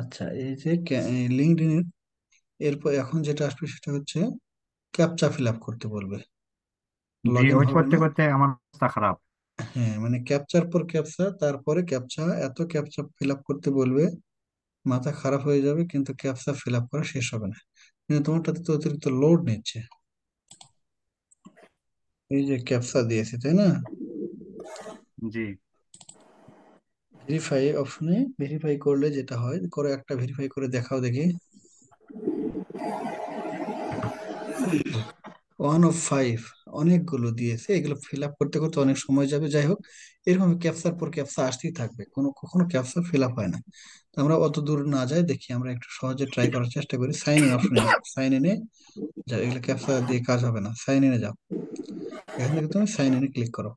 আচ্ছা এই যে লিঙ্কডইনের এরপর এখন যেটা আসবে সেটা হচ্ছে ক্যাপচা ফিল আপ করতে বলবে জি ওয়েট করতে করতে আমার অবস্থা খারাপ হ্যাঁ মানে ক্যাপচার পর ক্যাপচা তারপরে ক্যাপচা এত ক্যাপচা ফিল আপ করতে বলবে মাথা খারাপ হয়ে যাবে কিন্তু ক্যাপচা ফিল আপ করা শেষ হবে না কিন্তু তোমারটাতে তো অতিরিক্ত লোড নিচ্ছে এই যে ক্যাপচা দিয়েছি তাই না জি ভেরিফাই অপশনে ভেরিফাই করলে যেটা হয় করে একটা ভেরিফাই করে দেখাও দেখি ওয়ান অফ ফাইভ অনেকগুলো দিয়েছে এগুলো ফিল আপ করতে করতে অনেক সময় যাবে যাই হোক এরকম ক্যাপসার পর ক্যাপসা আসতেই থাকবে কোনো কখনো ক্যাপসা ফিল আপ হয় না আমরা অত দূর না যাই দেখি আমরা একটু সহজে ট্রাই করার চেষ্টা করি সাইন ইন অপশনে সাইন ইনে যাও এগুলো ক্যাপসা দিয়ে কাজ হবে না সাইন ইনে যাও এখান থেকে তুমি সাইন ইনে ক্লিক করো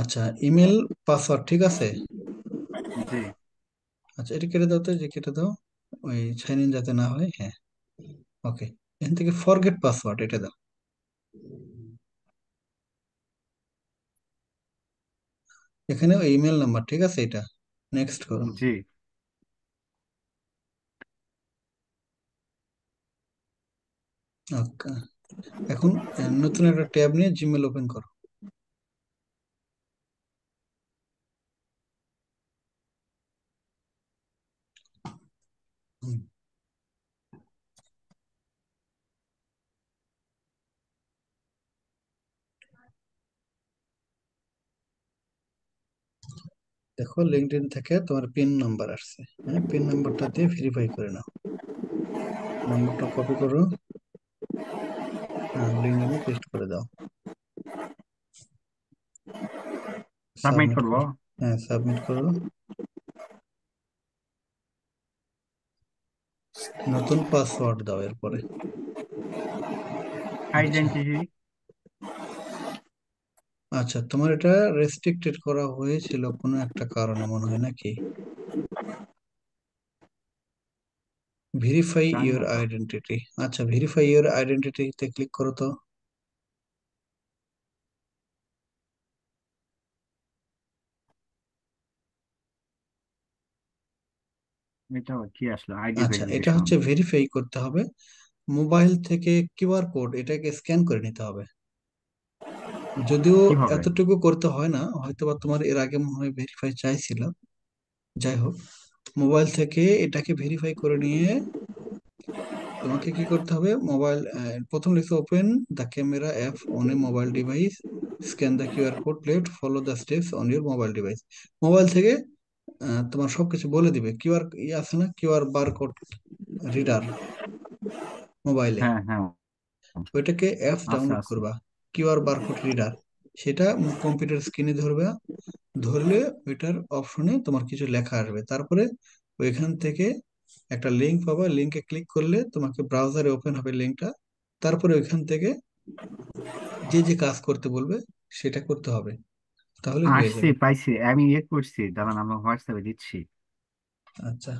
আচ্ছা ইমেল পাসওয়ার্ড ঠিক আছে জি আচ্ছা এটা কেটে দাও তো যে কেটে দাও ওই সাইন ইন যাতে না হয় হ্যাঁ ওকে এখান থেকে ফরগেট পাসওয়ার্ড এটা দাও এখানে ওই ইমেল নাম্বার ঠিক আছে এটা নেক্সট করো জি আচ্ছা, এখন নতুন একটা ট্যাব নিয়ে জিমেল ওপেন করো দেখো লিঙ্কড ইন থেকে তোমার পিন নাম্বার আসছে হ্যাঁ পিন নাম্বারটা দিয়ে ভেরিফাই করে নাও নাম্বারটা কপি করো লিঙ্কড ইনে পেস্ট করে দাও সাবমিট করবো হ্যাঁ সাবমিট করো নতুন পাসওয়ার্ড দাও এরপরে আইডেন্টিটি আচ্ছা তোমার এটা রেস্ট্রিক্টেড করা হয়েছিল কোনো একটা কারণে মনে হয় নাকি ভেরিফাই ইওর আইডেন্টিটি আচ্ছা ভেরিফাই ইওর আইডেন্টিটিতে ক্লিক করো তো এটা কি আসলো আইডি আচ্ছা এটা ভেরিফিকেশন হচ্ছে ভেরিফাই করতে হবে মোবাইল থেকে কিউআর কোড এটাকে স্ক্যান করে নিতে হবে যদিও এতটুকু করতে হয় না হয়তো বা তোমার এর আগে মনে হয় ভেরিফাই চাইছিল যাই হোক মোবাইল থেকে এটাকে ভেরিফাই করে নিয়ে তোমাকে কি করতে হবে মোবাইল প্রথম লিখতে open the camera app on a mobile device scan the QR code let follow the steps on your mobile device mobile থেকে তোমার সবকিছু বলে দিবে কিউআর ই আছে না কিউআর বারকোড রিডার মোবাইলে হ্যাঁ হ্যাঁ ওইটাকে অ্যাপ ডাউনলোড করবা কিউআর বারকোড রিডার সেটা কম্পিউটার স্ক্রিনে ধরবে ধরলে ওইটার অপশনে তোমার কিছু লেখা আসবে তারপরে ওইখান থেকে একটা লিঙ্ক পাবা লিংকে ক্লিক করলে তোমাকে ব্রাউজারে ওপেন হবে লিঙ্কটা তারপরে ওইখান থেকে যে যে কাজ করতে বলবে সেটা করতে হবে তাহলে হয়ে আসছে যাবে পাইছি আমি ইয়ে করছি দাঁড়ান আমরা হোয়াটসঅ্যাপে দিচ্ছি আচ্ছা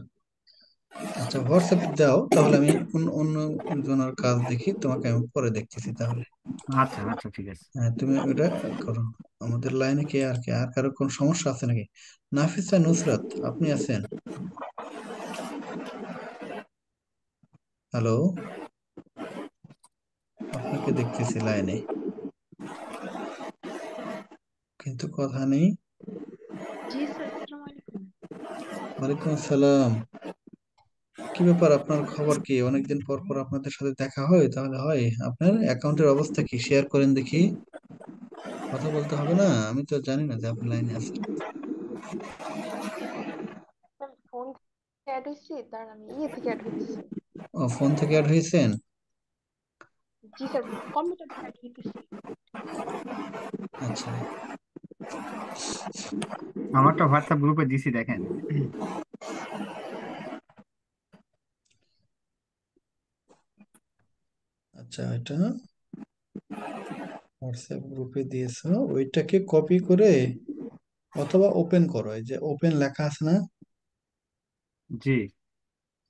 আচ্ছা হোয়াটসঅ্যাপ দাও তাহলে আমি অন্য জনের কাজ দেখি তোমাকে আমি পরে দেখতেছি তাহলে আচ্ছা আচ্ছা ঠিক আছে হ্যাঁ তুমি ওটা করো আমাদের লাইনে কে আর কে আর কারো কোনো সমস্যা আছে নাকি নাফিসা নুসরাত আপনি আছেন হ্যালো আপনাকে দেখতেছি লাইনে কিন্তু কথা নেই ওয়ালাইকুম আসসালাম কি ব্যাপার আপনার খবর কি অনেকদিন পর পর আপনাদের সাথে দেখা হয় তাহলে হয় আপনার অ্যাকাউন্টের অবস্থা কি শেয়ার করেন দেখি কথা বলতে হবে না আমি তো জানি না যে আপনি লাইনে আছেন ফোন থেকে অ্যাড ইয়ে ও ফোন থেকে অ্যাড হয়েছেন আচ্ছা আমারটা হোয়াটসঅ্যাপ গ্রুপে দিছি দেখেন আচ্ছা এটা হোয়াটসঅ্যাপ গ্রুপে দিয়েছো ওইটাকে কপি করে অথবা ওপেন করো যে ওপেন লেখা আছে না জি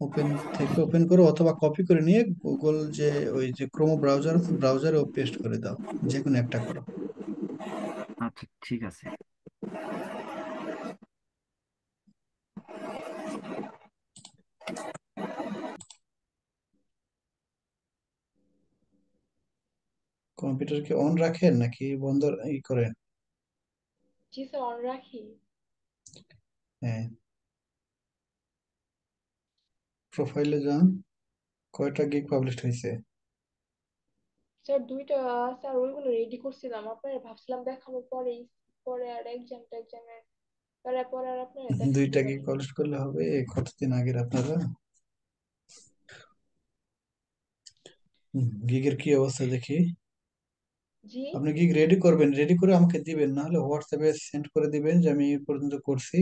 ওপেন থেকে ওপেন করো অথবা কপি করে নিয়ে গুগল যে ওই যে ক্রোম ব্রাউজার ব্রাউজারে পেস্ট করে দাও যে কোনো একটা করো আচ্ছা ঠিক আছে কম্পিউটার কি অন রাখেন নাকি বন্ধ ই করেন জি স্যার অন রাখি হ্যাঁ প্রোফাইলে যান কয়টা গিগ পাবলিশ হয়েছে স্যার দুইটা স্যার ওইগুলো রেডি করছিলাম আপনার ভাবছিলাম দেখাবো পরে পরে আর এক্সাম টেক্সামের তারপর আর আপনার দুইটা কি কলেজ করলে হবে কতদিন আগের আপনারা গিগের কি অবস্থা দেখি জি আপনি গিগ রেডি করবেন রেডি করে আমাকে দিবেন না হলে হোয়াটসঅ্যাপে সেন্ড করে দিবেন যে আমি পর্যন্ত করছি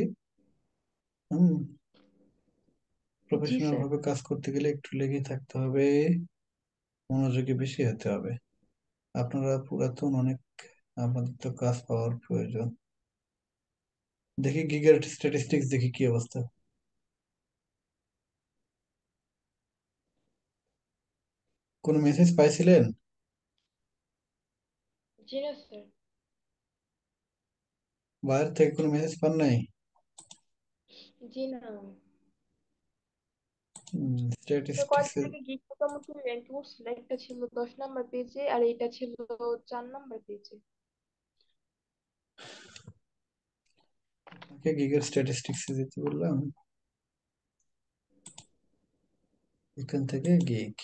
হুম প্রফেশনাল ভাবে কাজ করতে গেলে একটু লেগে থাকতে হবে মনোযোগী বেশি হতে হবে আপনারা পুরাতন অনেক আমাদের তো কাজ পাওয়ার প্রয়োজন দেখি গিগের স্ট্যাটিস্টিক্স দেখি কি অবস্থা কোন মেসেজ পাইছিলেন জি বাইরে থেকে কোন মেসেজ পান নাই জি না স্ট্যাটিস্টিক্স গিগ ছিল দশ নাম্বার পেজে আর এটা ছিল চার নাম্বার পেজে আপনাকে গিগের স্ট্যাটিস্টিক্সে যেতে বললাম এখান থেকে গিগ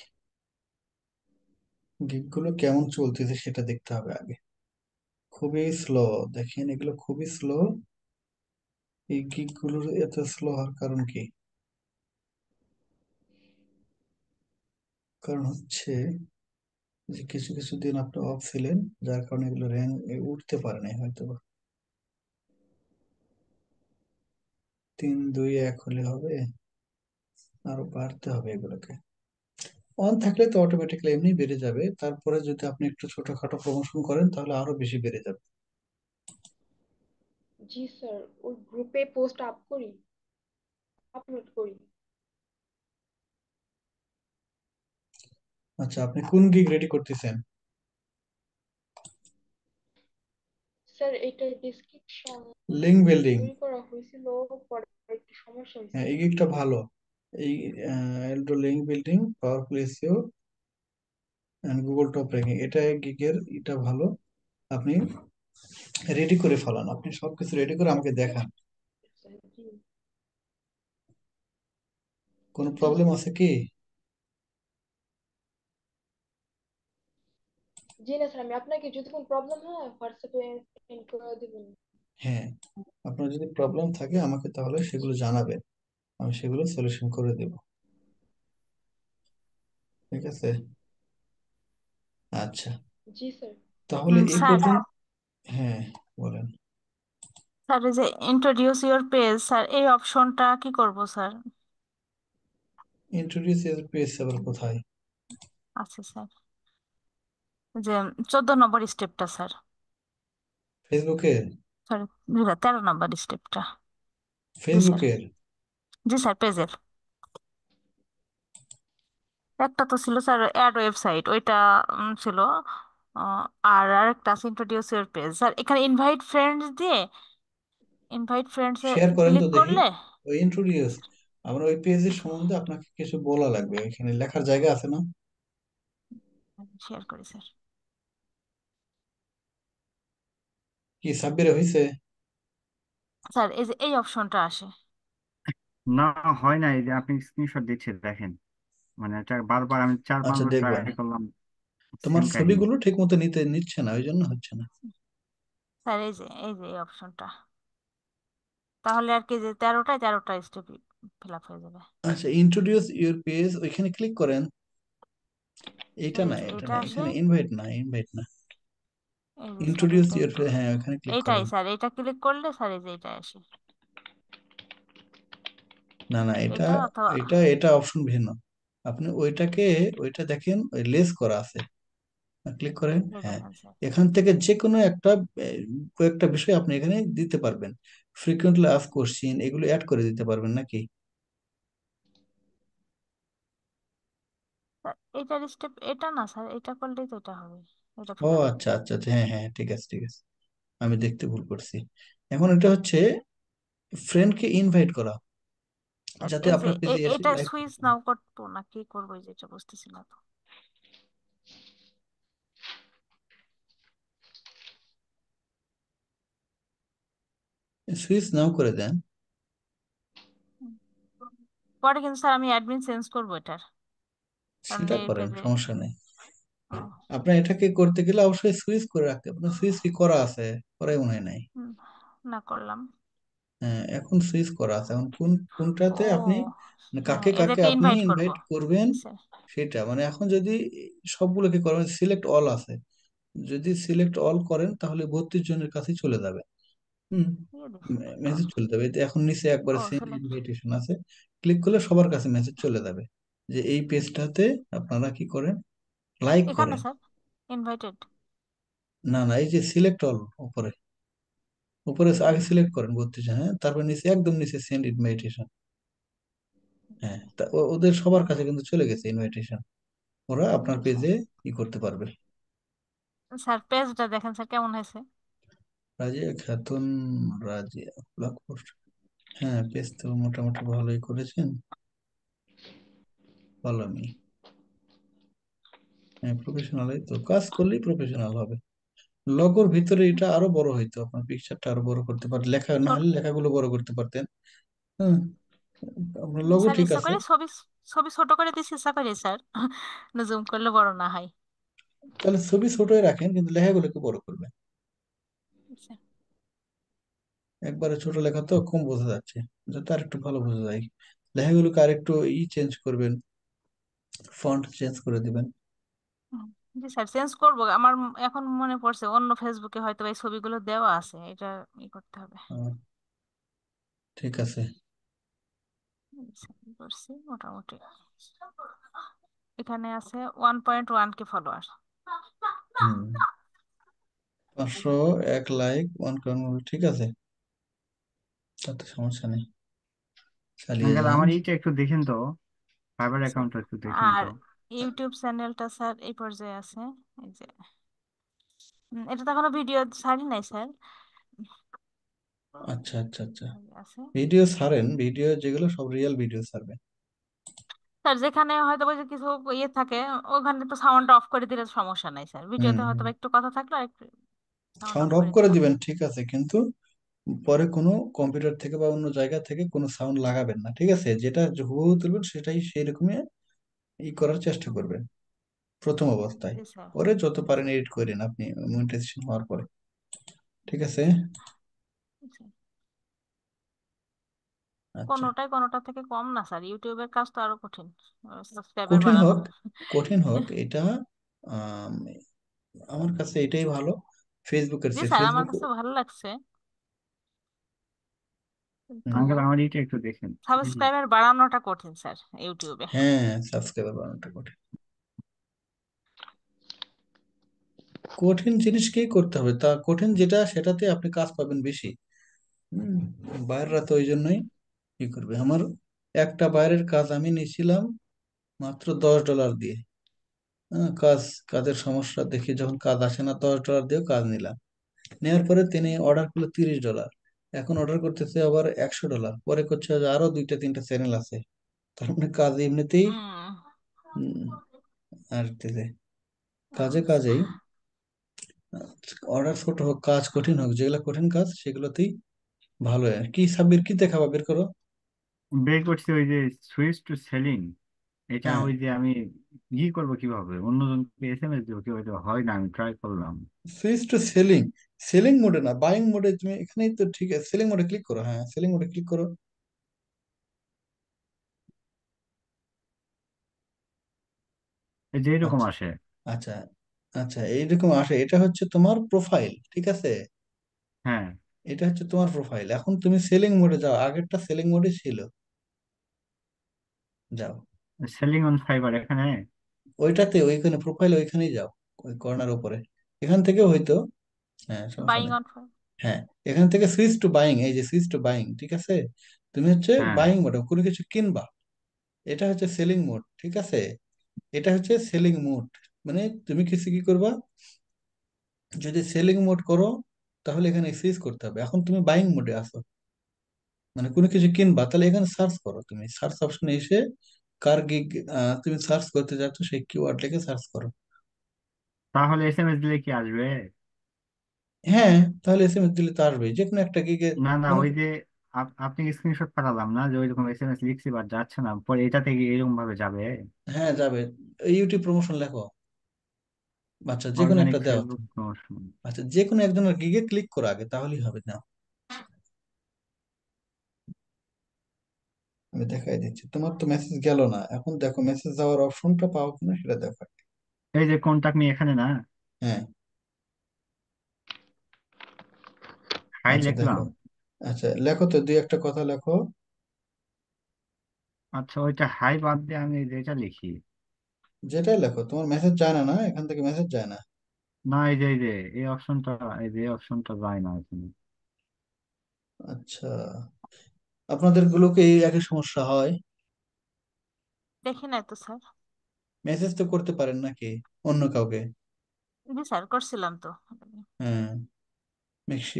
গিগগুলো কেমন চলতেছে সেটা দেখতে হবে আগে খুবই স্লো দেখেন এগুলো খুবই স্লো এই গিগ গুলোর এত স্লো হওয়ার কারণ কি কারণ হচ্ছে যে কিছু কিছু দিন আপনি অফ ছিলেন যার কারণে এগুলো র্যাঙ্ক উঠতে পারে নাই হয়তো বা তিন দুই এক হলে হবে আরো বাড়তে হবে এগুলোকে অন থাকলে তো অটোমেটিক্যালি এমনি বেড়ে যাবে তারপরে যদি আপনি একটু ছোটখাটো প্রমোশন করেন তাহলে আরো বেশি বেড়ে যাবে জি স্যার ওই গ্রুপে পোস্ট আপ করি আপলোড করি আচ্ছা আপনি কোন গিগ রেডি করতেছেন স্যার এটার ডেসক্রিপশন লিংক বিল্ডিং করা হয়েছিল পরে একটু সমস্যা হয়েছে হ্যাঁ এই গিকটা ভালো এই এলটো লিংক বিল্ডিং পাওয়ার প্লেসিও এন্ড গুগল টপ র্যাঙ্কিং এটা গিগের এটা ভালো আপনি রেডি করে ফেলান আপনি সব কিছু রেডি করে আমাকে দেখান কোনো প্রবলেম আছে কি জি নাসির আমি আপনাকে যদি কোনো প্রবলেম হয় হোয়াটসঅ্যাপে সেন্ড করে দিবেন হ্যাঁ আপনার যদি প্রবলেম থাকে আমাকে তাহলে সেগুলো জানাবেন আমি সেগুলো সলিউশন করে দেব ঠিক আছে আচ্ছা জি স্যার তাহলে হ্যাঁ বলেন স্যার এই যে ইন্ট্রোডিউস ইওর পেজ স্যার এই অপশনটা কি করব স্যার ইন্ট্রোডিউস ইওর পেজ আবার কোথায় আচ্ছা স্যার যে চোদ্দ নম্বর স্টেপটা স্যার ফেসবুকে সরি তেরো নম্বর স্টেপটা জি স্যার ফেসবুকের জি স্যার পেজের একটা তো ছিল স্যার অ্যাড ওয়েবসাইট ওইটা ছিল আর আর আরেকটা আছে ইন্ট্রোডিউস ইউর পেজ স্যার এখানে ইনভাইট ফ্রেন্ডস দিয়ে ইনভাইট ফ্রেন্ডস এ শেয়ার করেন ক্লিক তো দেখি করলে ওই ইন্ট্রোডিউস আমার ওই পেজের সম্বন্ধে আপনাকে কিছু বলা লাগবে ওইখানে লেখার জায়গা আছে না শেয়ার করি স্যার কি সাব্বিরে হইছে স্যার এই যে এই অপশনটা আসে না হয় না এই যে আপনি স্ক্রিনশট দিচ্ছে দেখেন মানে চার বারবার আমি চার আচ্ছা পাঁচবার দেখবা ট্রাই করলাম তোমার সেম কাহিনী ছবিগুলো ঠিক মতো নিতে নিচ্ছে না ওই জন্য হচ্ছে না স্যার এই যে এই যে এই অপশনটা তাহলে আর কি যে তেরোটায় তেরোটা স্টেপ ফিল আপ হয়ে যাবে আচ্ছা ইন্ট্রোডিউস ইউর পেজ ওইখানে ক্লিক করেন এইটা না এটা এটা না আসে এখানে ইনভাইট না ইনভাইট না ইন্ট্রোডিউস ইওর হ্যাঁ ওখানে ক্লিক এইটাই স্যার এটা ক্লিক করলে স্যার এইটা আসে না না এটা এটা এটা অপশন ভিন্ন আপনি ওইটাকে ওইটা দেখেন ওই লেস করা আছে ক্লিক করেন হ্যাঁ এখান থেকে যে কোনো একটা কয়েকটা বিষয় আপনি এখানে দিতে পারবেন ফ্রিকুয়েন্টলি আস্ক কোশ্চেন এগুলো অ্যাড করে দিতে পারবেন নাকি এটা না স্যার এটা করলেই তো এটা হবে ও আচ্ছা, আচ্ছা আচ্ছা হ্যাঁ হ্যাঁ ঠিক আছে ঠিক আছে আমি দেখতে ভুল করছি এখন এটা হচ্ছে ফ্রেন্ডকে ইনভাইট করা যাতে এই যে আপনার পেজে এসে এটা লাইক সুইচ নাও করতো না কি করবো এই যে বুঝতেছি না তো সুইচ নাও করে দেন পরে কিন্তু স্যার আমি অ্যাডমিন চেঞ্জ করবো এটার কারণ সেটা করেন সমস্যা নেই আপনার এটাকে করতে গেলে অবশ্যই সুইচ করে রাখতে হবে সুইচ কি করা আছে করাই মনে হয় নাই না করলাম হ্যাঁ এখন সুইচ করা আছে এখন কোন কোনটাতে আপনি মানে হ্যাঁ, কাকে কাকে আপনি ইনভাইট করবেন আচ্ছা। সেটা মানে এখন যদি সবগুলোকে করেন সিলেক্ট অল আছে যদি সিলেক্ট অল করেন তাহলে বত্রিশ জনের কাছে চলে যাবে হুম ইয়ে মেসেজ চলে যাবে এখন নিচে একবারে সেন্ড ইনভাইটেশন আছে ক্লিক করলে সবার কাছে মেসেজ চলে যাবে যে এই পেজটাতে আপনারা কি করেন লাইক এখানে করে স্যার ইনভাইটেড না না এই যে সিলেক্ট অল উপরে উপরে আগে সিলেক্ট করেন বত্রিশে হ্যাঁ তারপর নিচে একদম নিচে সেন্ড ইনভাইটেশন হ্যাঁ তা ওদের সবার কাছে কিন্তু চলে গেছে ইনভাইটেশন ওরা আপনার পেজে ই করতে পারবে স্যার পেজটা দেখেন স্যার কেমন হয়েছে রাজিয়া খাতুন রাজিয়া ব্লক পোস্ট হ্যাঁ পেজ তো মোটামুটি ভালোই করেছেন ফলো মি হ্যাঁ তো কাজ করলেই প্রফেশনাল হবে লগোর ভিতরে এটা আরো বড় হইতো আপনার পিকচারটা আরো বড় করতে পারতেন লেখা না হলে লেখাগুলো বড় করতে পারতেন হ্যাঁ আপনার লগো স্যার ঠিক ইচ্ছা আছে করে ছবি ছবি ছোট করে স্যার জুম করলে বড় না হয় তাহলে ছবি ছোটই রাখেন কিন্তু লেখাগুলোকে বড় করবেন আচ্ছা। একবারে ছোট লেখা তো কম বোঝা যাচ্ছে যাতে আর একটু ভালো বোঝা যায় লেখাগুলোকে আর একটু ই চেঞ্জ করবেন ফন্ট চেঞ্জ করে দিবেন স্যার চেঞ্জ করবো আমার এখন মনে পড়ছে অন্য ফেসবুকে হয়তো এই ছবিগুলো দেওয়া আছে এটা ই করতে হবে ঠিক আছে করছি মোটামুটি এখানে আছে one point one K follower পাঁচশো এক লাইক ওয়ান কয়েন ঠিক আছে তাতে সমস্যা নেই চালিয়ে যান আমার এইটা একটু দেখেন তো ফাইবার আচ্ছা। অ্যাকাউন্টটা একটু দেখেন আর তো ইউটিউব চ্যানেলটা স্যার এই পর্যায়ে আছে এই যে এটা তো কোনো ভিডিও ছাড়ি নাই স্যার আচ্ছা আচ্ছা আচ্ছা ভিডিও ছাড়েন ভিডিও যেগুলো সব রিয়েল ভিডিও ছাড়বেন স্যার যেখানে হয়তো কিছু ইয়ে থাকে ওখানে তো সাউন্ড অফ করে দিলে সমস্যা নাই স্যার ভিডিওতে হয়তো একটু কথা থাকলো আর একটু সাউন্ড অফ করে দিবেন ঠিক আছে কিন্তু পরে কোনো কম্পিউটার থেকে বা অন্য জায়গা থেকে কোনো সাউন্ড লাগাবেন না ঠিক আছে যেটা হুবহু তুলবেন সেটাই সেই রকমই ই করার চেষ্টা করবেন প্রথম অবস্থায় ওরে যত পারেন এডিট করেন আপনি মনিটাইজেশন হওয়ার পরে ঠিক আছে কোনটাই আচ্ছা। কোনটা থেকে কম না স্যার ইউটিউবের কাজ তো আরো কঠিন সাবস্ক্রাইবার কঠিন হোক কঠিন হোক এটা আমার কাছে এটাই ভালো ফেসবুকের চেয়ে স্যার আমার কাছে ভালো লাগছে একটু দেখেন সাবস্ক্রাইবার বাড়ানোটা কঠিন স্যার ইউটিউবে হ্যাঁ সাবস্ক্রাইবার বাড়ানোটা কঠিন কঠিন জিনিসকেই করতে হবে তা কঠিন যেটা সেটাতে আপনি কাজ পাবেন বেশি বাইরেরা তো ওই জন্যই ই করবে আমার একটা বাইরের কাজ আমি নিয়েছিলাম মাত্র দশ ডলার দিয়ে হ্যাঁ কাজ কাজের সমস্যা দেখে যখন কাজ আসে না দশ ডলার দিয়ে কাজ নিলাম নেওয়ার পরে তিনি অর্ডার করলো তিরিশ ডলার এখন অর্ডার করতেছে আবার একশো ডলার পরে করছে আরো দুইটা তিনটা চ্যানেল আছে তার মানে কাজ এমনিতেই আর কাজে কাজেই অর্ডার ছোট হোক কাজ কঠিন হোক যেগুলো কঠিন কাজ সেগুলোতেই ভালো আর কি সাবির কি দেখাবা বের করো বের করছি ওই যে সুইচ টু সেলিং এটা হ্যাঁ ওই যে আমি ই করবো কিভাবে অন্যজনকে এসএমএস হয় না আমি ট্রাই করলাম সুইচ টু সেলিং সেলিং মোডে না বাইং মোডে তুমি এখানেই তো ঠিক আছে সেলিং মোডে ক্লিক করো হ্যাঁ সেলিং মোডে ক্লিক করো এরকম আচ্ছা, আসে আচ্ছা আচ্ছা এইরকম আসে এটা হচ্ছে তোমার প্রোফাইল ঠিক আছে হ্যাঁ এটা হচ্ছে তোমার প্রোফাইল এখন তুমি সেলিং মোডে যাও আগেরটা সেলিং মোডে ছিল যাও সেলিং অন ফাইবার এখানে ওইটাতে ওইখানে প্রোফাইল ওইখানেই যাও ওই কর্নার উপরে এখান থেকে হয়তো হ্যাঁ বাইং অন হ্যাঁ এখান থেকে সুইচ টু বাইং এই যে সুইচ টু বাইং ঠিক আছে তুমি হচ্ছে বাইং হ্যাঁ। মোড কোনো কিছু কিনবা এটা হচ্ছে সেলিং মোড ঠিক আছে এটা হচ্ছে সেলিং মোড মানে তুমি কিছু কি করবা যদি সেলিং মোড করো তাহলে এখানে সুইচ করতে হবে এখন তুমি বাইং মোডে আসো মানে কোনো কিছু কিনবা তাহলে এখানে সার্চ করো তুমি সার্চ অপশনে এসে কার গিগ তুমি সার্চ করতে যাচ্ছ সেই কিওয়ার্ড লিখে সার্চ করো তাহলে এসএমএস দিলে কি আসবে হ্যাঁ তাহলে এস এম এস দিলে তো আসবে যে কোনো একটা গিগে না না মানে ওই যে আপ- আপনি স্ক্রিনশট পাঠালাম না যে ওইরকম এসএমএস লিখছি বা যাচ্ছে না পরে এটা থেকে এরকম ভাবে যাবে হ্যাঁ যাবে ইউটিউব প্রমোশন লেখো আচ্ছা যে কোনো অর্গানিক একটা দেওয়া ফেসবুক প্রমোশন আচ্ছা যে কোনো একজনের গিগে ক্লিক করো আগে তাহলেই হবে না আমি দেখাই দিচ্ছি তোমার তো মেসেজ গেল না এখন দেখো মেসেজ যাওয়ার অপশনটা পাও কিনা সেটা দেখো এই যে কন্টাক্ট নিয়ে এখানে না হ্যাঁ হাই আচ্ছা, লিখলাম আচ্ছা লেখো তো দুই একটা কথা লেখো আচ্ছা ওইটা হাই বাদ দিয়ে আমি যেটা লিখি যেটা লেখো তোমার মেসেজ যায় না না এখান থেকে মেসেজ যায় না না এই যে এই যে এই অপশনটা এই যে অপশনটা যায় না এখানে আচ্ছা আপনাদের গুলোকে এই একই সমস্যা হয় দেখি নাই তো স্যার মেসেজ তো করতে পারেন নাকি অন্য কাউকে স্যার করছিলাম তো হ্যাঁ মেক